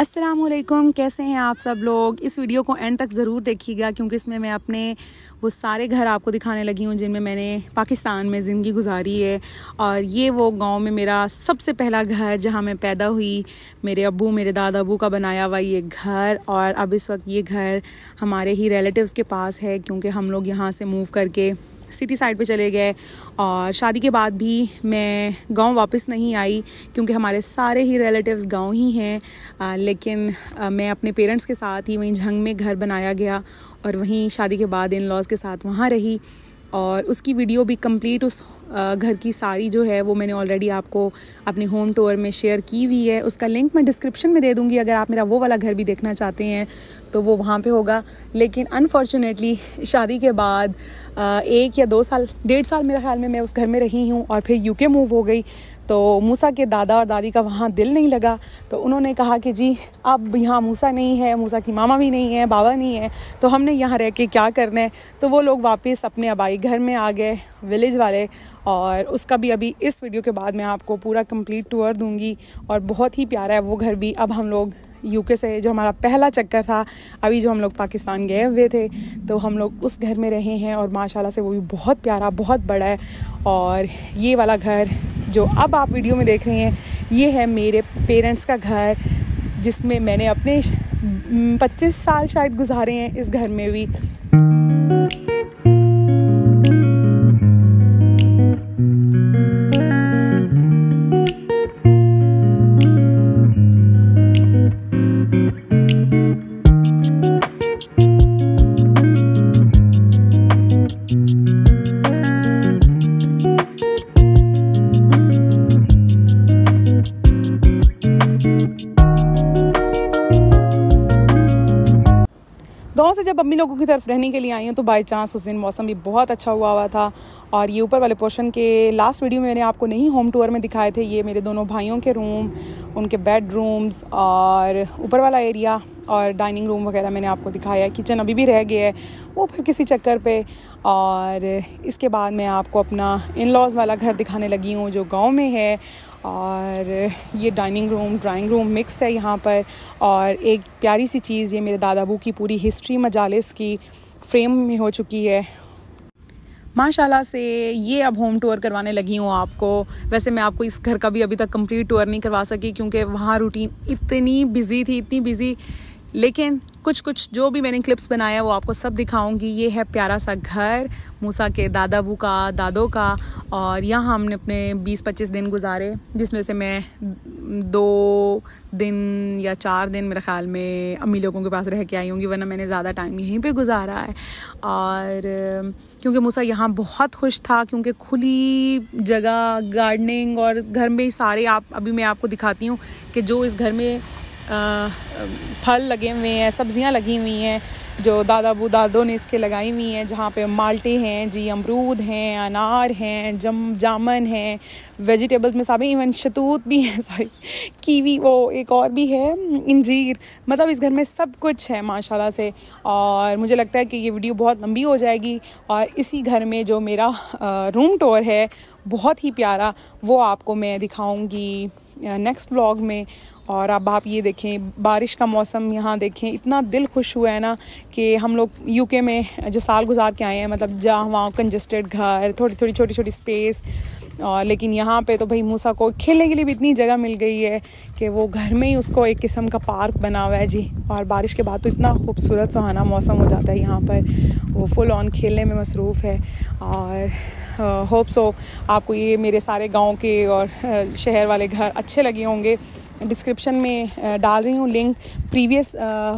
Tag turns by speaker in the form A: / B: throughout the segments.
A: असलम कैसे हैं आप सब लोग इस वीडियो को एंड तक ज़रूर देखिएगा क्योंकि इसमें मैं अपने वो सारे घर आपको दिखाने लगी हूँ जिनमें मैंने पाकिस्तान में ज़िंदगी गुजारी है और ये वो गांव में मेरा सबसे पहला घर जहाँ मैं पैदा हुई मेरे अबू मेरे दादा अबू का बनाया हुआ ये घर और अब इस वक्त ये घर हमारे ही रिलेटिव्स के पास है क्योंकि हम लोग यहाँ से मूव करके सिटी साइड पे चले गए और शादी के बाद भी मैं गांव वापस नहीं आई क्योंकि हमारे सारे ही रिलेटिव्स गांव ही हैं लेकिन आ, मैं अपने पेरेंट्स के साथ ही वहीं झंग में घर बनाया गया और वहीं शादी के बाद इन लॉज के साथ वहाँ रही और उसकी वीडियो भी कंप्लीट उस घर की सारी जो है वो मैंने ऑलरेडी आपको अपने होम टूर में शेयर की हुई है उसका लिंक मैं डिस्क्रिप्शन में दे दूँगी अगर आप मेरा वो वाला घर भी देखना चाहते हैं तो वो वहाँ पे होगा लेकिन अनफॉर्चुनेटली शादी के बाद एक या दो साल डेढ़ साल मेरे ख्याल में मैं उस घर में रही हूँ और फिर यूके मूव हो गई तो मूसा के दादा और दादी का वहाँ दिल नहीं लगा तो उन्होंने कहा कि जी अब यहाँ मूसा नहीं है मूसा की मामा भी नहीं है बाबा नहीं है तो हमने यहाँ रह के क्या करना है तो वो लोग वापस अपने आबाई घर में आ गए विलेज वाले और उसका भी अभी इस वीडियो के बाद मैं आपको पूरा कंप्लीट टूर दूँगी और बहुत ही प्यारा है वो घर भी अब हम लोग यूके से जो हमारा पहला चक्कर था अभी जो हम लोग पाकिस्तान गए हुए थे तो हम लोग उस घर में रहे हैं और माशाल्लाह से वो भी बहुत प्यारा बहुत बड़ा है और ये वाला घर जो अब आप वीडियो में देख रहे हैं ये है मेरे पेरेंट्स का घर जिसमें मैंने अपने 25 साल शायद गुजारे हैं इस घर में भी गाँव से जब अम्मी लोगों की तरफ रहने के लिए आई हूँ तो बाई चांस उस दिन मौसम भी बहुत अच्छा हुआ हुआ था और ये ऊपर वाले पोर्शन के लास्ट वीडियो में मैंने आपको नहीं होम टूर में दिखाए थे ये मेरे दोनों भाइयों के रूम उनके बेडरूम्स और ऊपर वाला एरिया और डाइनिंग रूम वगैरह मैंने आपको दिखाया है किचन अभी भी रह गया है वो फिर किसी चक्कर पे और इसके बाद मैं आपको अपना इन लॉज़ वाला घर दिखाने लगी हूँ जो गाँव में है और ये dining room drawing room mix है यहाँ पर और एक प्यारी सी चीज़ ये मेरे दादाबू की पूरी हिस्ट्री मजालस की फ्रेम में हो चुकी है माशाल्लाह से ये अब होम टूर करवाने लगी हूँ आपको वैसे मैं आपको इस घर का भी अभी तक कंप्लीट टूर नहीं करवा सकी क्योंकि वहाँ रूटीन इतनी बिज़ी थी इतनी बिज़ी लेकिन कुछ कुछ जो भी मैंने क्लिप्स बनाया वो आपको सब दिखाऊंगी ये है प्यारा सा घर मूसा के दादाबू का दादों का और यहाँ हमने अपने 20-25 दिन गुजारे जिसमें से मैं दो दिन या चार दिन मेरे ख्याल में अम्मी लोगों के पास रह के आई होंगी वरना मैंने ज़्यादा टाइम यहीं पे गुजारा है और क्योंकि मूसा यहाँ बहुत खुश था क्योंकि खुली जगह गार्डनिंग और घर में ही सारे आप अभी मैं आपको दिखाती हूँ कि जो इस घर में फल लगे हुए हैं सब्ज़ियाँ लगी हुई हैं जो दादा बू दादों ने इसके लगाई हुई हैं जहाँ पे माल्टे हैं जी अमरूद हैं अनार हैं जम जामन हैं वेजिटेबल्स में सभी इवन शतूत भी हैं सारी कीवी वो एक और भी है इंजीर मतलब इस घर में सब कुछ है माशाल्लाह से और मुझे लगता है कि ये वीडियो बहुत लंबी हो जाएगी और इसी घर में जो मेरा रूम टोर है बहुत ही प्यारा वो आपको मैं दिखाऊंगी नेक्स्ट ब्लॉग में और अब आप ये देखें बारिश का मौसम यहाँ देखें इतना दिल खुश हुआ है ना कि हम लोग यूके में जो साल गुजार के आए हैं मतलब जहाँ वहाँ कंजस्टेड घर थोड़ी थोड़ी छोटी छोटी स्पेस और लेकिन यहाँ पे तो भाई मूसा को खेलने के लिए भी इतनी जगह मिल गई है कि वो घर में ही उसको एक किस्म का पार्क बना हुआ है जी और बारिश के बाद तो इतना खूबसूरत सुहाना मौसम हो जाता है यहाँ पर वो फुल ऑन खेलने में मसरूफ़ है और होप सो आपको ये मेरे सारे गांव के और शहर वाले घर अच्छे लगे होंगे डिस्क्रिप्शन में डाल रही हूँ लिंक प्रीवियस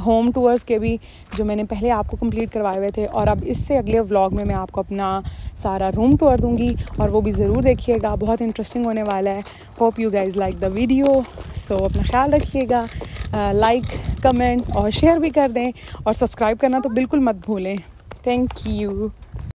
A: होम टूर्स के भी जो मैंने पहले आपको कंप्लीट करवाए हुए थे और अब इससे अगले व्लॉग में मैं आपको अपना सारा रूम टूर दूँगी और वो भी ज़रूर देखिएगा बहुत इंटरेस्टिंग होने वाला है hope you guys like the video so अपना ख्याल रखिएगा लाइक कमेंट और शेयर भी कर दें और सब्सक्राइब करना तो बिल्कुल मत भूलें थैंक यू